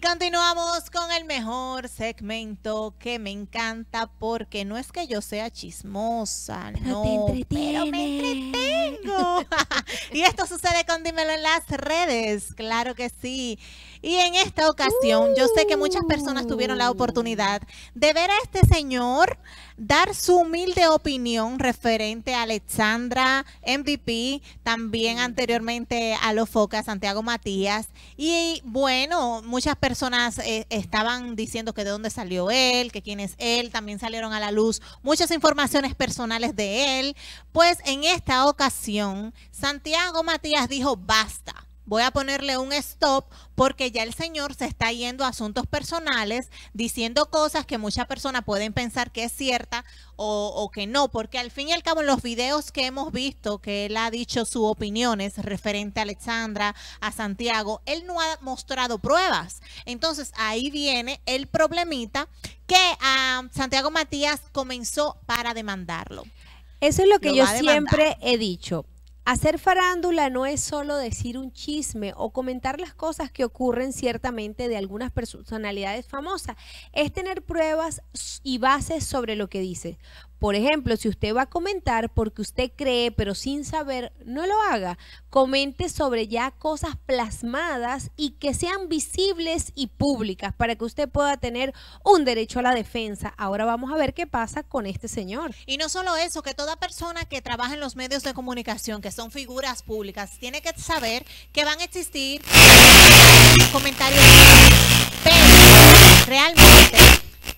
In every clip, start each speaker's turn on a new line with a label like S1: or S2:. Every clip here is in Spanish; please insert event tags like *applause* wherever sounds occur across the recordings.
S1: continuamos con el mejor segmento que me encanta porque no es que yo sea chismosa, no, pero me entretengo. *laughs* y esto sucede con Dímelo en las redes, claro que sí. Y en esta ocasión, yo sé que muchas personas tuvieron la oportunidad de ver a este señor dar su humilde opinión referente a Alexandra MVP, también mm. anteriormente a los Focas, Santiago Matías. Y bueno, muchas personas personas eh, estaban diciendo que de dónde salió él, que quién es él, también salieron a la luz muchas informaciones personales de él. Pues en esta ocasión, Santiago Matías dijo, basta voy a ponerle un stop porque ya el señor se está yendo a asuntos personales, diciendo cosas que muchas personas pueden pensar que es cierta o, que no, porque al fin y al cabo en los videos que hemos visto que él ha dicho sus opiniones referente a Alexandra, a Santiago, él no ha mostrado pruebas. Entonces ahí viene el problemita que ah, Santiago Matías comenzó para demandarlo.
S2: Eso es lo que yo siempre he dicho. Hacer farándula no es solo decir un chisme o comentar las cosas que ocurren ciertamente de algunas personalidades famosas, es tener pruebas y bases sobre lo que dice. Por ejemplo, si usted va a comentar porque usted cree, pero sin saber, no lo haga. Comente sobre ya cosas plasmadas y que sean visibles y públicas para que usted pueda tener un derecho a la defensa. Ahora vamos a ver qué pasa con
S1: este señor. Y no solo eso, que toda persona que trabaja en los medios de comunicación, que son figuras públicas, tiene que saber que van a existir comentarios, pero realmente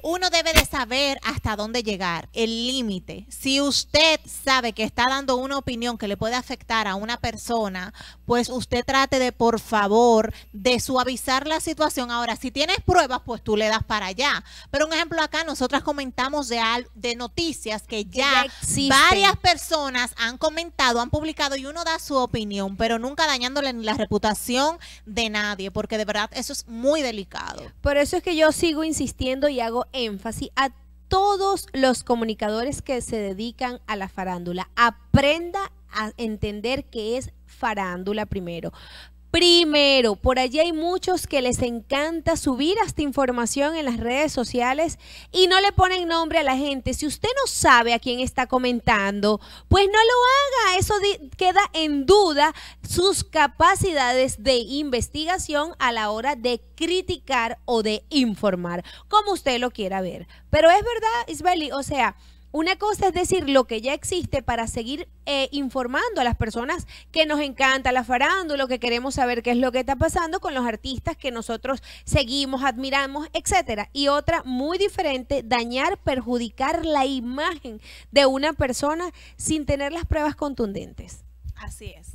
S1: uno debe de saber hasta dónde llegar, el límite. Si usted sabe que está dando una opinión que le puede afectar a una persona, pues usted trate de, por favor, de suavizar la situación. Ahora, si tienes pruebas, pues tú le das para allá. Pero un ejemplo acá, nosotras comentamos de, de noticias que ya, varias personas han comentado, han publicado y uno da su opinión, pero nunca dañándole la reputación de nadie, porque de verdad eso es muy delicado. Por eso es que yo sigo insistiendo y hago énfasis a todos los
S2: comunicadores que se dedican a la farándula. Aprenda a entender qué es farándula primero. Primero, por allí hay muchos que les encanta subir hasta información en las redes sociales y no le ponen nombre a la gente. Si usted no sabe a quién está comentando, pues no lo haga. Eso queda en duda sus capacidades de investigación a la hora de criticar o de informar, como usted lo quiera ver. Pero es verdad, Isbeli, o sea, una cosa es decir lo que ya existe para seguir eh, informando a las personas que nos encanta la farándula, que queremos saber qué es lo que está pasando con los artistas que nosotros seguimos, admiramos, etcétera. Y otra muy diferente, dañar, perjudicar la imagen de una persona sin tener las pruebas contundentes.
S1: Así es.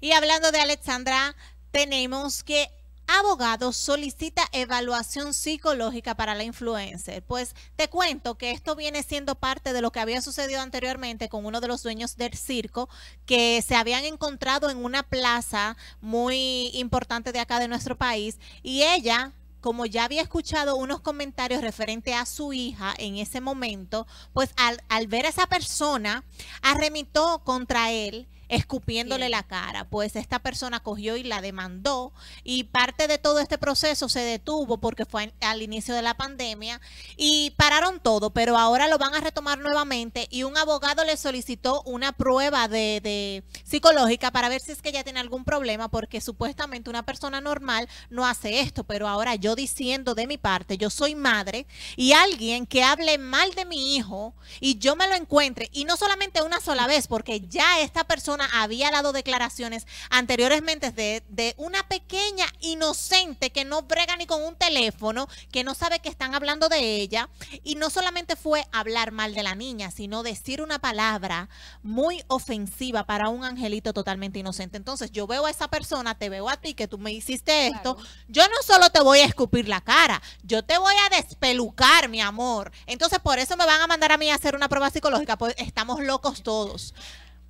S1: Y hablando de Alexandra, tenemos que abogado solicita evaluación psicológica para la influencer. Pues te cuento que esto viene siendo parte de lo que había sucedido anteriormente con uno de los dueños del circo que se habían encontrado en una plaza muy importante de acá de nuestro país y ella como ya había escuchado unos comentarios referente a su hija en ese momento, pues al, al ver a esa persona, arremitó contra él escupiéndole la cara. Pues esta persona cogió y la demandó y parte de todo este proceso se detuvo porque fue al inicio de la pandemia y pararon todo, pero ahora lo van a retomar nuevamente y un abogado le solicitó una prueba de, de psicológica para ver si es que ella tiene algún problema porque supuestamente una persona normal no hace esto, pero ahora yo diciendo de mi parte, yo soy madre y alguien que hable mal de mi hijo y yo me lo encuentre y no solamente una sola vez porque ya esta persona había dado declaraciones anteriormente de, una pequeña inocente que no brega ni con un teléfono, que no sabe que están hablando de ella. Y no solamente fue hablar mal de la niña, sino decir una palabra muy ofensiva para un angelito totalmente inocente. Entonces yo veo a esa persona, te veo a ti que tú me hiciste esto. Yo no solo te voy a escupir la cara, yo te voy a despelucar, mi amor. Entonces por eso me van a mandar a mí a hacer una prueba psicológica, pues estamos locos todos.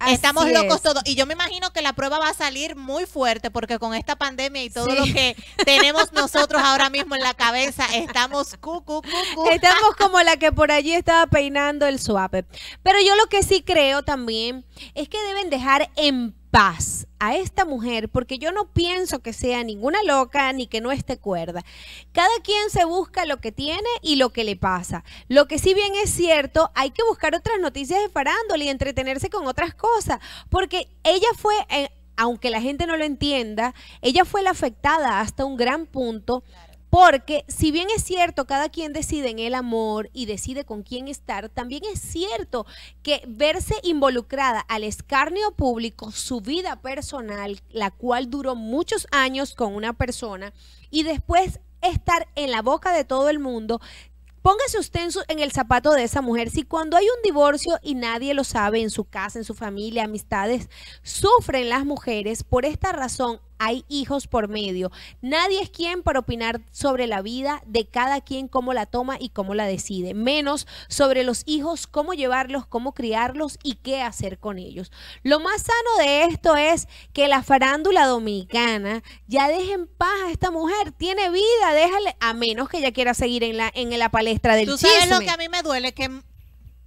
S1: Estamos locos todos. Y yo me imagino que la prueba va a salir muy fuerte porque con esta pandemia y todo lo que *laughs* tenemos nosotros ahora mismo en la cabeza, estamos cu, cu, Estamos *laughs* como la que por allí
S2: estaba peinando el suape. Pero yo lo que sí creo también es que deben dejar en paz a esta mujer porque yo no pienso que sea ninguna loca ni que no esté cuerda. Cada quien se busca lo que tiene y lo que le pasa. Lo que sí bien es cierto, hay que buscar otras noticias de farándula y entretenerse con otras cosas porque ella fue... Eh, aunque la gente no lo entienda, ella fue la afectada hasta un gran punto porque si bien es cierto, cada quien decide en el amor y decide con quién estar, también es cierto que verse involucrada al escarnio público, su vida personal, la cual duró muchos años con una persona, y después estar en la boca de todo el mundo, Póngase usted en, el zapato de esa mujer. Si cuando hay un divorcio y nadie lo sabe en su casa, en su familia, amistades, sufren las mujeres por esta razón hay hijos por medio. Nadie es quien para opinar sobre la vida de cada quien, cómo la toma y cómo la decide, menos sobre los hijos, cómo llevarlos, cómo criarlos y qué hacer con ellos. Lo más sano de esto es que la farándula dominicana ya deje en paz a esta mujer,
S1: tiene vida, déjale, a menos que ella quiera seguir en la, en la palestra del ¿Tú sabes lo que a mí me duele? Que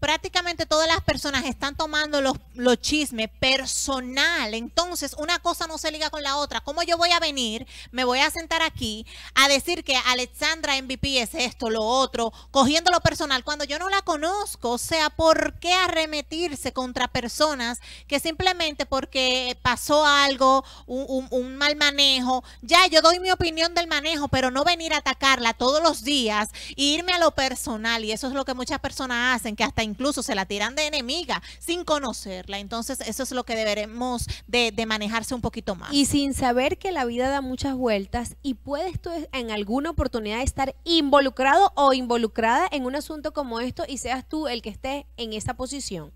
S1: prácticamente todas las personas están tomando los, los, chismes personal. Entonces, una cosa no se liga con la otra. ¿Cómo yo voy a venir? Me voy a sentar aquí a decir que Alexandra MVP es esto, lo otro, cogiendo lo personal cuando yo no la conozco. O sea, ¿por qué arremetirse contra personas que simplemente porque pasó algo, un, mal manejo? Ya, yo doy mi opinión del manejo, pero no venir a atacarla todos los días e irme a lo personal. Y eso es lo que muchas personas hacen, que hasta incluso se la tiran de enemiga sin conocerla. Entonces eso es lo que deberemos de, manejarse un poquito más. Y
S2: sin saber que la vida da muchas vueltas y puedes tú en alguna oportunidad estar involucrado o involucrada en un asunto como esto y
S1: seas tú el que esté en esa posición.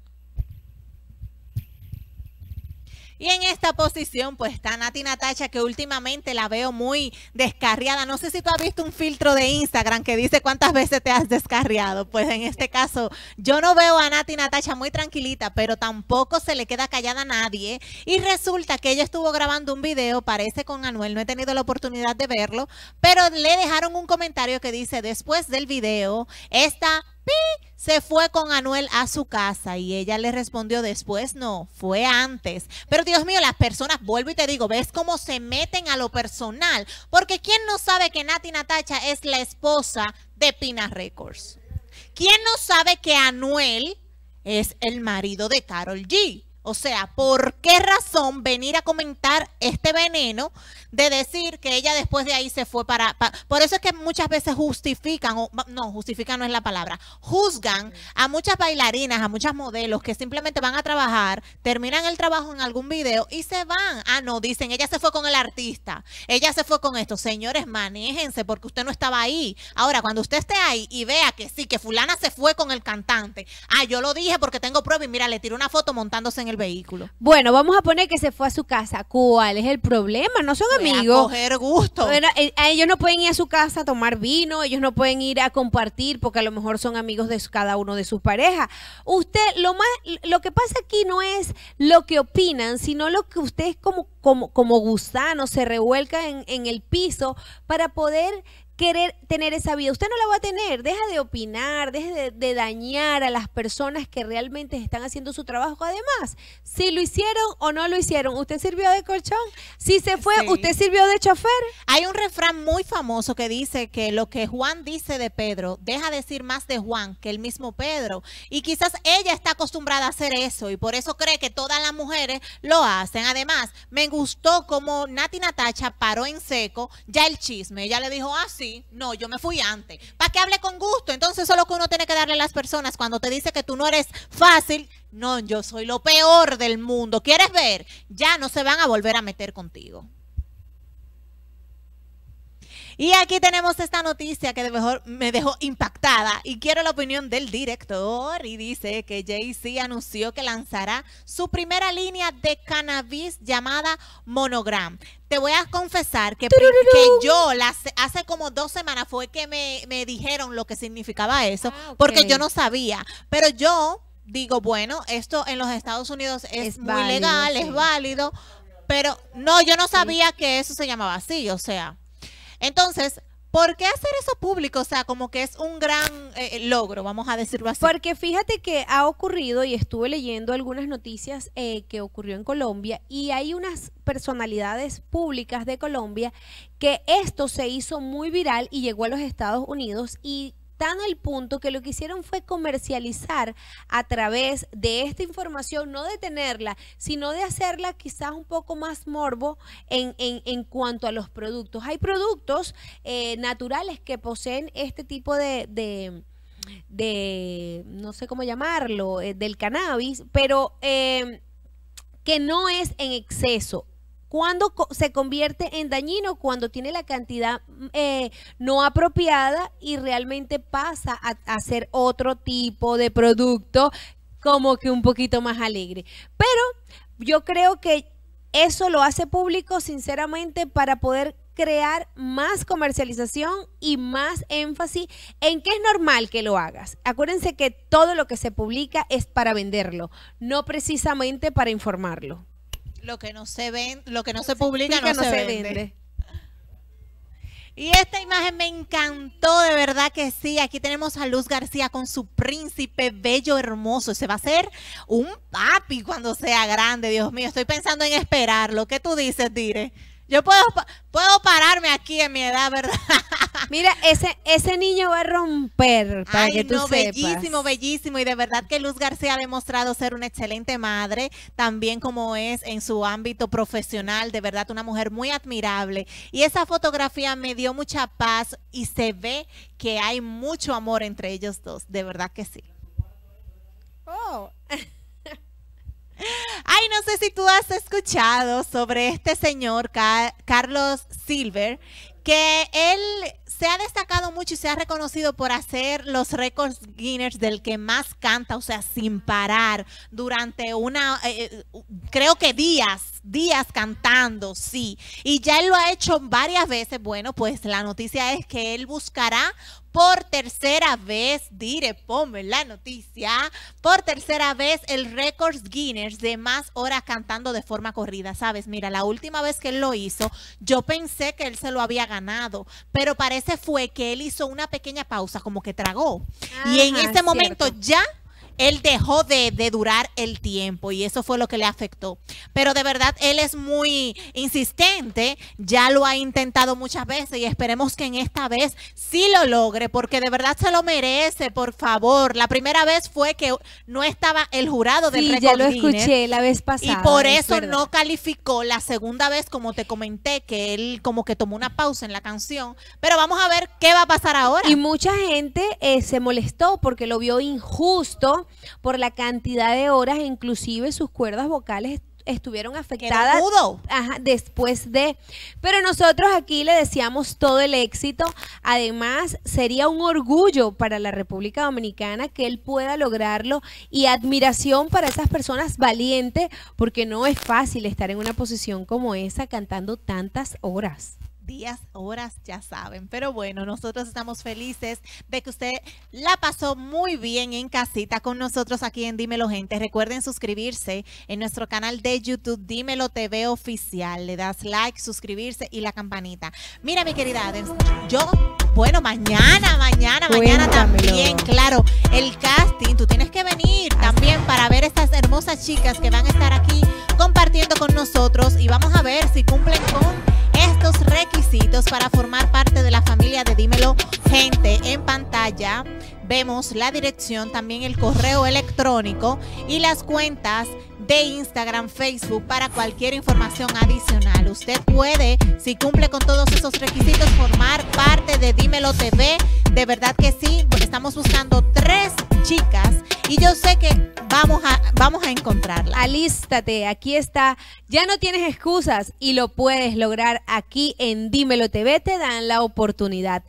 S1: Y en esta posición, pues está Nati Natacha, que últimamente la veo muy descarriada. No sé si tú has visto un filtro de Instagram que dice cuántas veces te has descarriado. Pues en este caso, yo no veo a Nati Natacha muy tranquilita, pero tampoco se le queda callada a nadie. Y resulta que ella estuvo grabando un video, parece con Anuel, no he tenido la oportunidad de verlo, pero le dejaron un comentario que dice: Después del video, esta se fue con Anuel a su casa y ella le respondió después, no, fue antes. Pero Dios mío, las personas, vuelvo y te digo, ves cómo se meten a lo personal, porque ¿quién no sabe que Nati Natacha es la esposa de Pina Records? ¿Quién no sabe que Anuel es el marido de Carol G? O sea, ¿por qué razón venir a comentar este veneno de decir que ella después de ahí se fue para... por eso es que muchas veces justifican, o, no, justifican no es la palabra, juzgan a muchas bailarinas, a muchas modelos que simplemente van a trabajar, terminan el trabajo en algún video y se van. Ah, no, dicen, ella se fue con el artista, ella se fue con esto. Señores, manéjense porque usted no estaba ahí. Ahora, cuando usted esté ahí y vea que sí, que fulana se fue con el cantante. Ah, yo lo dije porque tengo prueba y mira, le tiro una foto montándose en el vehículo.
S2: Bueno, vamos a poner que se fue a su casa. ¿Cuál es el problema? No son amigos. Eh,
S1: a gusto. ellos
S2: no pueden ir a su casa a tomar vino, ellos no pueden ir a compartir porque a lo mejor son amigos de cada uno de sus parejas. Usted, lo más, lo que pasa aquí no es lo que opinan, sino lo que ustedes como, como, como gusano se revuelca en el piso para poder querer tener esa vida. Usted no la va a tener. Deja de opinar, deja de, dañar a las personas que realmente están haciendo su trabajo. Además, si lo hicieron o no
S1: lo hicieron, ¿usted sirvió de colchón? Si se fue, ¿usted sirvió de chofer? Hay un refrán muy famoso que dice que lo que Juan dice de Pedro, deja decir más de Juan que el mismo Pedro. Y quizás ella está acostumbrada a hacer eso y por eso cree que todas las mujeres lo hacen. Además, me gustó como Nati Natacha paró en seco ya el chisme. Ella le dijo, así ah, no, yo me fui antes. ¿Para que hable con gusto? Entonces eso es lo que uno tiene que darle a las personas cuando te dice que tú no eres fácil. No, yo soy lo peor del mundo. ¿Quieres ver? Ya no se van a volver a meter contigo. Y aquí tenemos esta noticia que de mejor me dejó impactada y quiero la opinión del director y dice que Jay-Z anunció que lanzará su primera línea de cannabis llamada Monogram. Te voy a confesar que, que yo las, hace como dos semanas fue que me, dijeron lo que significaba eso ah, porque yo no sabía, pero yo digo, bueno, esto en los Estados Unidos es, muy legal, es válido, pero no, yo no sabía que eso se llamaba así, o sea. Entonces, ¿Por qué hacer eso público? O sea, como que es un gran eh, eh, logro, vamos a decirlo así.
S2: Porque fíjate que ha ocurrido, y estuve leyendo algunas noticias eh, que ocurrió en Colombia, y hay unas personalidades públicas de Colombia que esto se hizo muy viral y llegó a los Estados Unidos y tan al punto que lo que hicieron fue comercializar a través de esta información, no de tenerla, sino de hacerla quizás un poco más morbo en, en, cuanto a los productos. Hay productos eh, naturales que poseen este tipo de, de no sé cómo llamarlo, eh, del cannabis, pero eh, que no es en exceso. Cuando se convierte en dañino? Cuando tiene la cantidad mm, eh, no apropiada y realmente pasa a, hacer ser otro tipo de producto como que un poquito más alegre. Pero yo creo que eso lo hace público sinceramente para poder crear más comercialización y más énfasis en que es normal que lo hagas. Acuérdense que todo lo que se publica es para venderlo, no precisamente para informarlo
S1: lo que no se ven, lo que no se publica, no, se, vende. Y esta imagen me encantó, de verdad que sí. Aquí tenemos a Luz García con su príncipe bello, hermoso. Se va a ser un papi cuando sea grande, Dios mío. Estoy pensando en esperarlo. ¿Qué tú dices, Dire? Yo puedo, puedo pararme aquí en mi edad, ¿verdad? *laughs* Mira, ese, ese niño va a romper, para que tú no, Bellísimo, bellísimo. Y de verdad que Luz García ha demostrado ser una excelente madre, también como es en su ámbito profesional. De verdad, una mujer muy admirable. Y esa fotografía me dio mucha paz y se ve que hay mucho amor entre ellos dos. De verdad que sí. Oh, Ay, no sé si tú has escuchado sobre este señor Carlos Silver, que él se ha destacado mucho y se ha reconocido por hacer los records Guinness del que más canta, o sea, sin parar, durante una, eh, eh, creo que días, días cantando, sí. Y ya él lo ha hecho varias veces. Bueno, pues la noticia es que él buscará por tercera vez, dire, ponme la noticia, por tercera vez el récord Guinness de más horas cantando de forma corrida, ¿sabes? Mira, la última vez que él lo hizo, yo pensé que él se lo había ganado, pero parece fue que él hizo una pequeña pausa, como que tragó. y en ese momento ya él dejó de, durar el tiempo y eso fue lo que le afectó. Pero de verdad, él es muy insistente, ya lo ha intentado muchas veces y esperemos que en esta vez sí lo logre, porque de verdad se lo merece, por favor. La primera vez fue que no estaba el jurado del sí, ya lo escuché la vez pasada. Y por eso no calificó la segunda vez, como te comenté, que él como que tomó una pausa en la canción. Pero vamos a ver qué va a pasar ahora. Y mucha gente eh, se molestó porque lo vio
S2: injusto por la cantidad de horas, inclusive sus cuerdas vocales estuvieron afectadas ajá, después de. Pero nosotros aquí le deseamos todo el éxito. Además, sería un orgullo para la República Dominicana que él pueda lograrlo y admiración para esas personas valientes, porque no es fácil estar en una posición como esa cantando tantas horas
S1: días, horas, ya saben. Pero bueno, nosotros estamos felices de que usted la pasó muy bien en casita con nosotros aquí en Dímelo Gente. Recuerden suscribirse en nuestro canal de YouTube Dímelo TV Oficial. Le das like, suscribirse y la campanita. Mira, mi querida yo, bueno, mañana, mañana, mañana también, claro, el casting. Tú tienes que venir también para ver estas hermosas chicas que van a estar aquí compartiendo con nosotros y vamos a ver si cumplen con requisitos para formar parte de la familia de Dímelo Gente en pantalla. Vemos la dirección, también el correo electrónico y las cuentas de Instagram, Facebook para cualquier información adicional. Usted puede, si cumple con todos esos requisitos, formar parte de Dímelo TV. De verdad que sí, porque estamos buscando tres chicas y yo sé que vamos vamos a encontrarla. Alístate, aquí está.
S2: Ya no tienes excusas y lo puedes lograr aquí en Dímelo TV, te dan la oportunidad.